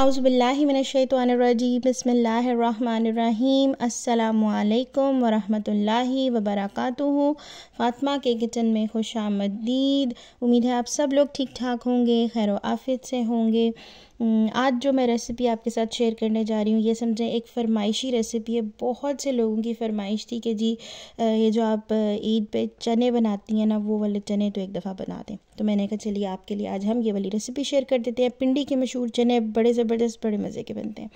आउज़बिल्लिमिनशैतवानरजी बसमीम अल्लाम वरहमतुल्लाहि वबरकातुहु फ़ातिमा के किचन में खुश आमदीद उम्मीद है आप सब लोग ठीक ठाक होंगे खैर आफियत से होंगे हम्म, आज जो मैं रेसिपी आपके साथ शेयर करने जा रही हूँ ये समझें एक फरमाइशी रेसिपी है बहुत से लोगों की फरमाइश थी कि जी ये जो आप ईद पे चने बनाती हैं ना वो वाले चने तो एक दफ़ा बना दें तो मैंने कहा चलिए आपके लिए आज हम ये वाली रेसिपी शेयर कर देते हैं पिंडी के मशहूर चने बड़े ज़बरदस्त बड़े मज़े के बनते हैं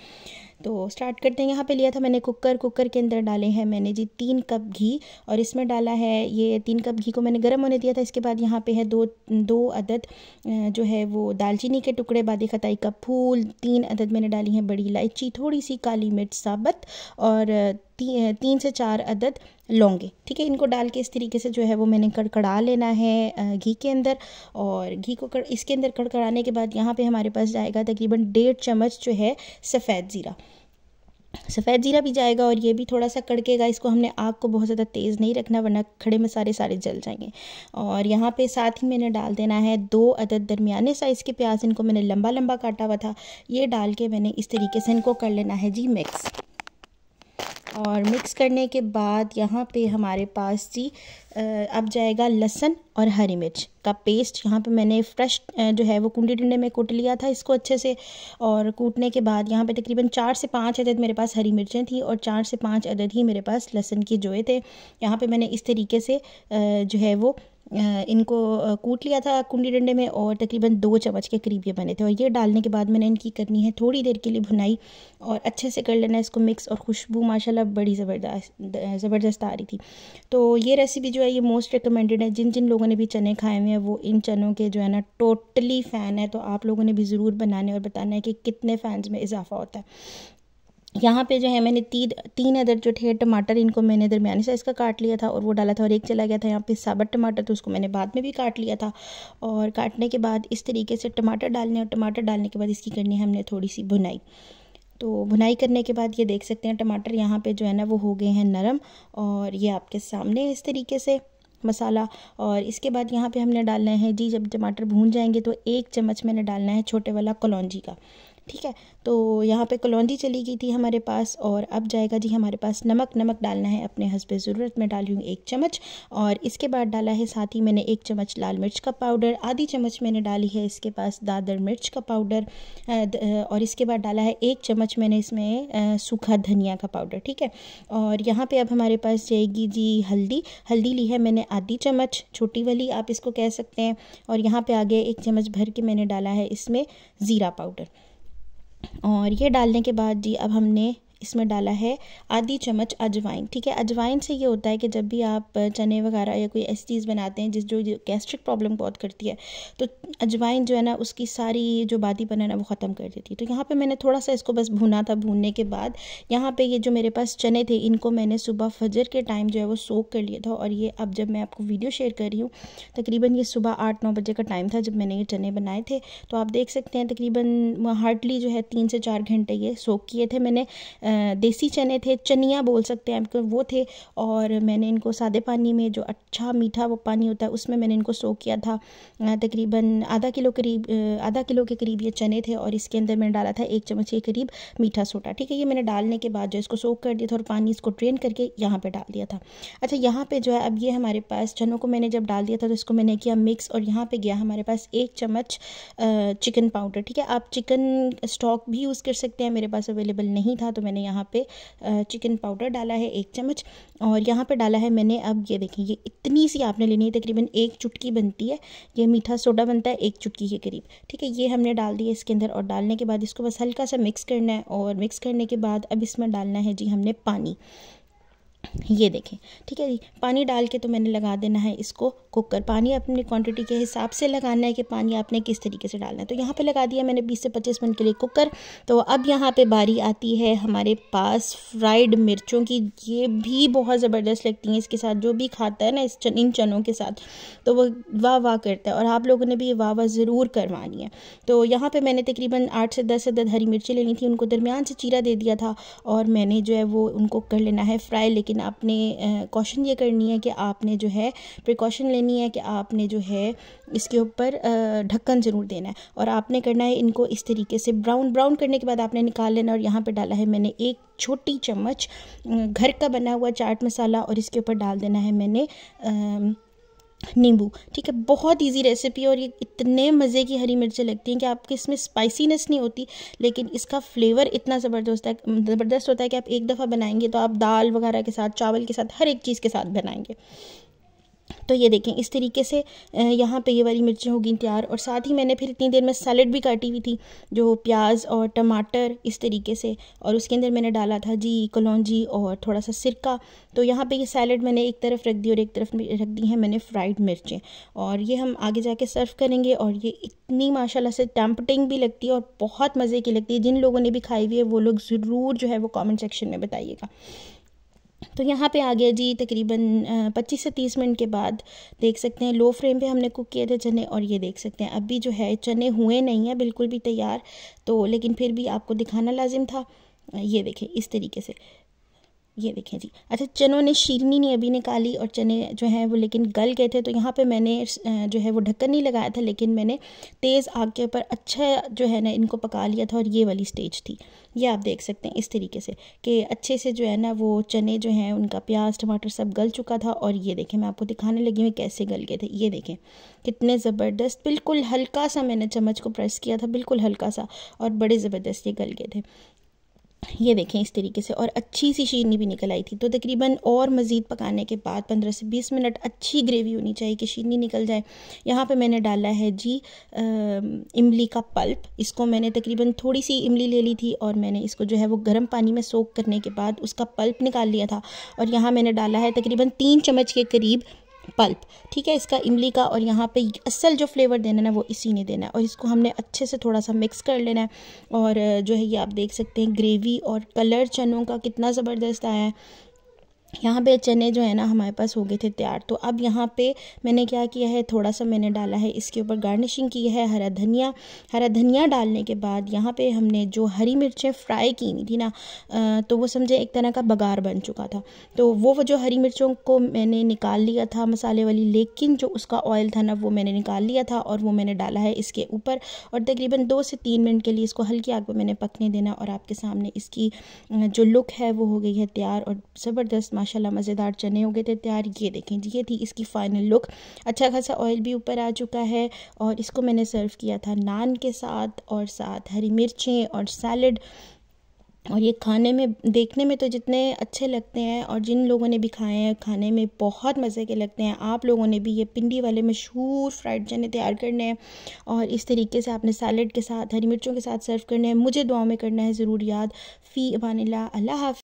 तो स्टार्ट करते हैं यहाँ पे लिया था मैंने कुकर कुकर के अंदर डाले हैं मैंने जी तीन कप घी और इसमें डाला है ये तीन कप घी को मैंने गर्म होने दिया था इसके बाद यहाँ पे है दो दो अदद जो है वो दालचीनी के टुकड़े बादी खताई का फूल तीन अदद मैंने डाली है बड़ी इलायची थोड़ी सी काली मिर्च साबत और ती, तीन से चार अदद लौंगे ठीक है इनको डाल के इस तरीके से जो है वो मैंने कड़कड़ा लेना है घी के अंदर और घी को कड़, इसके अंदर कड़कड़ाने के बाद यहाँ पे हमारे पास जाएगा तकरीबन डेढ़ चम्मच जो है सफ़ेद ज़ीरा सफ़ेद जीरा भी जाएगा और ये भी थोड़ा सा कड़केगा इसको हमने आग को बहुत ज़्यादा तेज़ नहीं रखना वरना खड़े सारे सारे जल जाएंगे और यहाँ पे साथ ही मैंने डाल देना है दो अदद दरमियाने साइज़ के प्याज इनको मैंने लंबा लंबा काटा हुआ था ये डाल के मैंने इस तरीके से इनको कर लेना है जी मिक्स और मिक्स करने के बाद यहाँ पे हमारे पास जी अब जाएगा लहसन और हरी मिर्च का पेस्ट यहाँ पे मैंने फ्रेश जो है वो कुंडी डंडे में कूट लिया था इसको अच्छे से और कूटने के बाद यहाँ पे तकरीबन चार से पाँच अदद मेरे पास हरी मिर्चें थी और चार से पाँच अदद ही मेरे पास लहसन के जोए थे यहाँ पे मैंने इस तरीके से जो है वो इनको कूट लिया था कुंडी डंडे में और तकरीबन दो चम्मच के करीब ये बने थे और ये डालने के बाद मैंने इनकी करनी है थोड़ी देर के लिए भुनाई और अच्छे से कर लेना है इसको मिक्स और खुशबू माशाल्लाह बड़ी ज़बरदस्त ज़बरदस्त आ रही थी तो ये रेसिपी जो है ये मोस्ट रिकमेंडेड है जिन जिन लोगों ने भी चने खाए हुए हैं वो इन चनों के जो है ना टोटली फ़ैन है तो आप लोगों ने भी ज़रूर बनाने और बताना है कि कितने फ़ैन में इजाफा होता है यहाँ पे जो है मैंने तीन तीन अदर जो थे टमाटर इनको मैंने दरमियाने साइज़ का काट लिया था और वो डाला था और एक चला गया था यहाँ पे साबत टमाटर तो उसको मैंने बाद में भी काट लिया था और काटने के बाद इस तरीके से टमाटर डालने और टमाटर डालने के बाद इसकी करनी है हमने थोड़ी सी भुनाई तो भुनाई करने के बाद ये देख सकते हैं टमाटर यहाँ पे जो है ना वो हो गए हैं नरम और ये आपके सामने इस तरीके से मसाला और इसके बाद यहाँ पे हमने डालना है जी जब टमाटर भून जाएंगे तो एक चम्मच मैंने डालना है छोटे वाला कलौजी का ठीक है तो यहाँ पे कलौंदी चली गई थी हमारे पास और अब जाएगा जी हमारे पास नमक नमक डालना है अपने हसब ज़रूरत में डाली हूँ एक चम्मच और इसके बाद डाला है साथ ही मैंने एक चम्मच लाल मिर्च का पाउडर आधी चम्मच मैंने डाली है इसके पास दादर मिर्च का पाउडर और इसके बाद डाला है एक चम्मच मैंने इसमें सूखा धनिया का पाउडर ठीक है और यहाँ पर अब हमारे पास जाएगी जी हल्दी हल्दी ली है मैंने आधी चम्मच छोटी वाली आप इसको कह सकते हैं और यहाँ पर आगे एक चम्मच भर के मैंने डाला है इसमें ज़ीरा पाउडर और ये डालने के बाद जी अब हमने इसमें डाला है आधी चम्मच अजवाइन ठीक है अजवाइन से ये होता है कि जब भी आप चने वगैरह या कोई ऐसी चीज़ बनाते हैं जिस जो गैस्ट्रिक प्रॉब्लम बहुत करती है तो अजवाइन जो है ना उसकी सारी जो बादी बना ना वो ख़त्म कर देती है तो यहाँ पर मैंने थोड़ा सा इसको बस भुना था भूनने के बाद यहाँ पर ये जो मेरे पास चने थे इनको मैंने सुबह फजर के टाइम जो है वो सोख कर लिया था और ये अब जब मैं आपको वीडियो शेयर कर रही हूँ तकरीबन ये सुबह आठ नौ बजे का टाइम था जब मैंने ये चने बनाए थे तो आप देख सकते हैं तकरीबन हार्डली जो है तीन से चार घंटे ये सोख किए थे मैंने देसी चने थे चनिया बोल सकते हैं इनको वो थे और मैंने इनको सादे पानी में जो अच्छा मीठा वो पानी होता है उसमें मैंने इनको सो किया था तकरीबन आधा किलो करीब आधा किलो के करीब ये चने थे और इसके अंदर मैंने डाला था एक चम्मच के करीब मीठा सोटा ठीक है ये मैंने डालने के बाद जो इसको सोख कर दिया था और पानी इसको ट्रेन करके यहाँ पर डाल दिया था अच्छा यहाँ पर जो है अब ये हमारे पास चनों को मैंने जब डाल दिया था तो इसको मैंने किया मिक्स और यहाँ पर गया हमारे पास एक चम्मच चिकन पाउडर ठीक है आप चिकन स्टॉक भी यूज़ कर सकते हैं मेरे पास अवेलेबल नहीं था तो मैंने मैंने यहाँ पे चिकन पाउडर डाला है एक चम्मच और यहाँ पे डाला है मैंने अब ये देखें ये इतनी सी आपने लेनी है तकरीबन एक चुटकी बनती है ये मीठा सोडा बनता है एक चुटकी के करीब ठीक है ये हमने डाल दिया इसके अंदर और डालने के बाद इसको बस हल्का सा मिक्स करना है और मिक्स करने के बाद अब इसमें डालना है जी हमने पानी ये देखें ठीक है जी पानी डाल के तो मैंने लगा देना है इसको कुकर पानी अपनी क्वांटिटी के हिसाब से लगाना है कि पानी आपने किस तरीके से डालना है तो यहाँ पे लगा दिया मैंने 20 से 25 मिनट के लिए कुकर तो अब यहाँ पे बारी आती है हमारे पास फ्राइड मिर्चों की ये भी बहुत ज़बरदस्त लगती हैं इसके साथ जो भी खाता है ना इस चन इन चनों के साथ तो वह वाह वाह करता है और आप लोगों ने भी वाह वाह ज़रूर करवानी है तो यहाँ पर मैंने तकरीबन आठ से दस से दस हरी मिर्ची लेनी थी उनको दरमियान से चीरा दे दिया था और मैंने जो है वो उनको कर लेना है फ्राई लेकिन लेकिन आपने कॉशन ये करनी है कि आपने जो है प्रिकॉशन लेनी है कि आपने जो है इसके ऊपर ढक्कन ज़रूर देना है और आपने करना है इनको इस तरीके से ब्राउन ब्राउन करने के बाद आपने निकाल लेना और यहाँ पर डाला है मैंने एक छोटी चम्मच घर का बना हुआ चाट मसाला और इसके ऊपर डाल देना है मैंने आ, नींबू ठीक है बहुत इजी रेसिपी है और ये इतने मज़े की हरी मिर्चें लगती हैं कि आपके इसमें स्पाइसीनेस नहीं होती लेकिन इसका फ्लेवर इतना ज़बरदस्त है ज़बरदस्त होता है कि आप एक दफ़ा बनाएंगे तो आप दाल वगैरह के साथ चावल के साथ हर एक चीज़ के साथ बनाएंगे तो ये देखें इस तरीके से यहाँ पे ये वाली मिर्चें होगी तैयार और साथ ही मैंने फिर इतनी देर में सैलड भी काटी हुई थी जो प्याज और टमाटर इस तरीके से और उसके अंदर मैंने डाला था जी कलौजी और थोड़ा सा सिरका तो यहाँ पे ये सैलड मैंने एक तरफ रख दी और एक तरफ रख दी है मैंने फ्राइड मिर्चें और ये हम आगे कर सर्व करेंगे और ये इतनी माशाला से टैम्पटिंग भी लगती है और बहुत मज़े की लगती है जिन लोगों ने भी खाई हुई है वो लोग ज़रूर जो है वो कॉमेंट सेक्शन में बताइएगा तो यहाँ पे आ गया जी तकरीबन 25 से 30 मिनट के बाद देख सकते हैं लो फ्लेम पे हमने कुक किए थे चने और ये देख सकते हैं अभी जो है चने हुए नहीं हैं बिल्कुल भी तैयार तो लेकिन फिर भी आपको दिखाना लाजिम था ये देखें इस तरीके से ये देखें जी अच्छा चनों ने शीरनी नहीं अभी निकाली और चने जो हैं वो लेकिन गल गए थे तो यहाँ पे मैंने जो है वो ढक्कन नहीं लगाया था लेकिन मैंने तेज़ आग के ऊपर अच्छा जो है ना इनको पका लिया था और ये वाली स्टेज थी ये आप देख सकते हैं इस तरीके से कि अच्छे से जो है ना वो चने जो हैं उनका प्याज टमाटर सब गल चुका था और ये देखें मैं आपको दिखाने लगी हूँ कैसे गल गए थे ये देखें कितने ज़बरदस्त बिल्कुल हल्का सा मैंने चम्मच को प्रेस किया था बिल्कुल हल्का सा और बड़े ज़बरदस्त ये गल गए थे ये देखें इस तरीके से और अच्छी सी शीरनी भी निकल आई थी तो तकरीबन और मज़ीद पकाने के बाद पंद्रह से बीस मिनट अच्छी ग्रेवी होनी चाहिए कि शीरनी निकल जाए यहाँ पे मैंने डाला है जी आ, इमली का पल्प इसको मैंने तकरीबन थोड़ी सी इमली ले ली थी और मैंने इसको जो है वो गर्म पानी में सोख करने के बाद उसका पल्प निकाल लिया था और यहाँ मैंने डाला है तकरीबन तीन चम्मच के करीब पल्प ठीक है इसका इमली का और यहाँ पे असल जो फ्लेवर देना है वो इसी ने देना है और इसको हमने अच्छे से थोड़ा सा मिक्स कर लेना है और जो है ये आप देख सकते हैं ग्रेवी और कलर चनों का कितना ज़बरदस्त आया है यहाँ पे चने जो है ना हमारे पास हो गए थे तैयार तो अब यहाँ पे मैंने क्या किया है थोड़ा सा मैंने डाला है इसके ऊपर गार्निशिंग की है हरा धनिया हरा धनिया डालने के बाद यहाँ पे हमने जो हरी मिर्चें फ्राई की हुई थी ना तो वो समझे एक तरह का बगार बन चुका था तो वो वो जो हरी मिर्चों को मैंने निकाल लिया था मसाले वाली लेकिन जो उसका ऑयल था ना वो मैंने निकाल लिया था और वो मैंने डाला है इसके ऊपर और तकरीबन दो से तीन मिनट के लिए इसको हल्की आग पर मैंने पकने देना और आपके सामने इसकी जो लुक है वो हो गई है तैयार और ज़बरदस्त माशाल्लाह मज़ेदार चने हो गए थे तैयार ये देखें ये थी इसकी फ़ाइनल लुक अच्छा खासा ऑयल भी ऊपर आ चुका है और इसको मैंने सर्व किया था नान के साथ और साथ हरी मिर्चें और सैलड और ये खाने में देखने में तो जितने अच्छे लगते हैं और जिन लोगों ने भी खाए हैं खाने में बहुत मज़े के लगते हैं आप लोगों ने भी ये पिंडी वाले मशहूर फ्राइड चने तैयार करने हैं और इस तरीके से आपने सैलड के साथ हरी मिर्चों के साथ सर्व करने हैं मुझे दुआ में करना है ज़रूर याद फ़ी अबान अल्लाह हाफ